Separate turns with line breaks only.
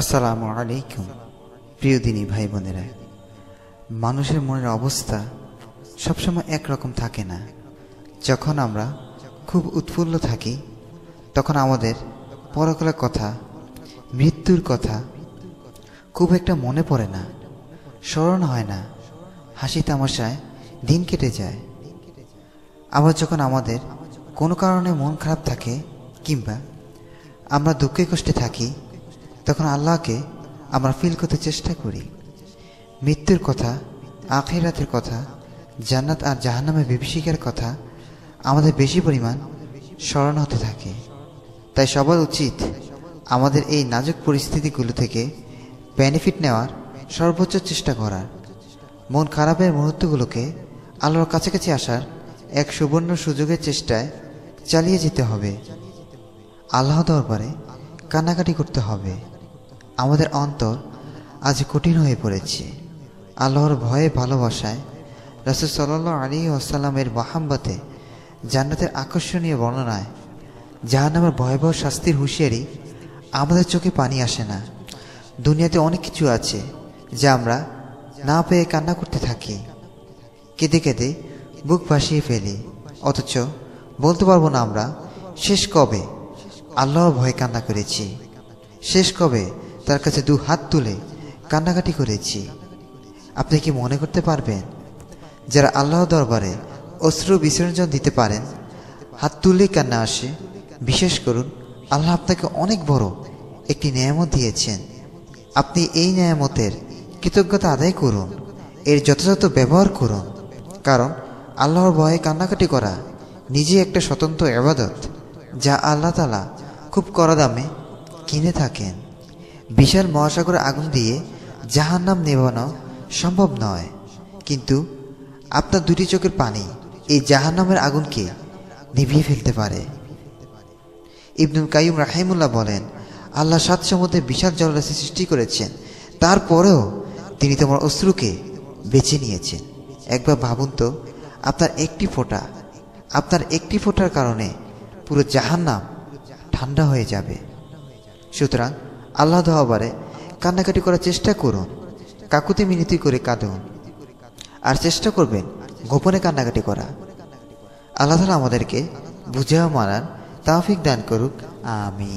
আসসালামু আলাইকুম প্রিয় দিনী ভাই বোনেরা মানুষের মনের অবস্থা সবসময় একরকম থাকে না যখন আমরা খুব উৎফুল্ল থাকি তখন আমাদের পরকালের কথা মৃত্যুর কথা খুব একটা মনে পড়ে না স্মরণ হয় না হাসি তামাশায় দিন কেটে যায় আবার যখন আমাদের কোনো কারণে মন খারাপ থাকে কিংবা আমরা দুঃখে কষ্টে থাকি তখন আল্লাহকে আমরা ফিল করতে চেষ্টা করি মৃত্যুর কথা আখেরাতের কথা জান্নাত আর জাহান্নামের বিভীষিকার কথা আমাদের বেশি পরিমাণ স্মরণ হতে থাকে তাই সবার উচিত আমাদের এই নাজুক পরিস্থিতিগুলো থেকে বেনিফিট নেওয়ার সর্বোচ্চ চেষ্টা করার মন খারাপের মুহূর্তগুলোকে আল্লাহর কাছাকাছি আসার এক সুবর্ণ সুযোগের চেষ্টায় চালিয়ে যেতে হবে আল্লাহ দরবারে কান্নাকাটি করতে হবে আমাদের অন্তর আজ কঠিন হয়ে পড়েছে আল্লাহর ভয়ে ভালোবাসায় রসুল সাল আলী আসসালামের মাহাম্বাতে জান্নাতের আকর্ষণীয় বর্ণনায় জাহান্নামের ভয়াবহ শাস্তির হুঁশিয়ারি আমাদের চোখে পানি আসে না দুনিয়াতে অনেক কিছু আছে যা আমরা না পেয়ে কান্না করতে থাকি কেঁদে কেঁদে বুক ভাসিয়ে ফেলি অথচ বলতে পারবো না আমরা শেষ কবে আল্লাহর ভয়ে কান্না করেছি শেষ কবে তার কাছে দু হাত তুলে কান্নাকাটি করেছি আপনি কি মনে করতে পারবেন যারা আল্লাহ দরবারে অশ্রু বিসর্জন দিতে পারেন হাত তুলে কান্না আসে বিশেষ করুন আল্লাহ আপনাকে অনেক বড় একটি নিয়ামত দিয়েছেন আপনি এই নিয়ামতের কৃতজ্ঞতা আদায় করুন এর যথাযথ ব্যবহার করুন কারণ আল্লাহর ভয়ে কান্নাকাটি করা নিজে একটা স্বতন্ত্র আবাদত যা আল্লাহ তালা খুব করা দামে কিনে থাকেন বিশাল মহাসাগরের আগুন দিয়ে জাহান নাম নেবানো সম্ভব নয় কিন্তু আপনার দুটি চোখের পানি এই জাহান নামের আগুনকে নিভিয়ে ফেলতে পারে ইবনুল কাইম রাহেমুল্লাহ বলেন আল্লাহ সাত সমুদ্রে বিশাল জলরাশি সৃষ্টি করেছেন তারপরেও তিনি তোমার অশ্রুকে বেছে নিয়েছেন একবার ভাবুন তো আপনার একটি ফোঁটা আপনার একটি ফোঁটার কারণে পুরো জাহান্নাম ঠান্ডা হয়ে যাবে সুতরাং আল্লাহ দহাবারে কান্নাকাটি করার চেষ্টা করুন কাকুতি মিনতি করে কাঁদুন আর চেষ্টা করবেন গোপনে কান্নাকাটি করা আল্লাহ তালা আমাদেরকে বুঝেও মানান তাফিক দান করুক আমি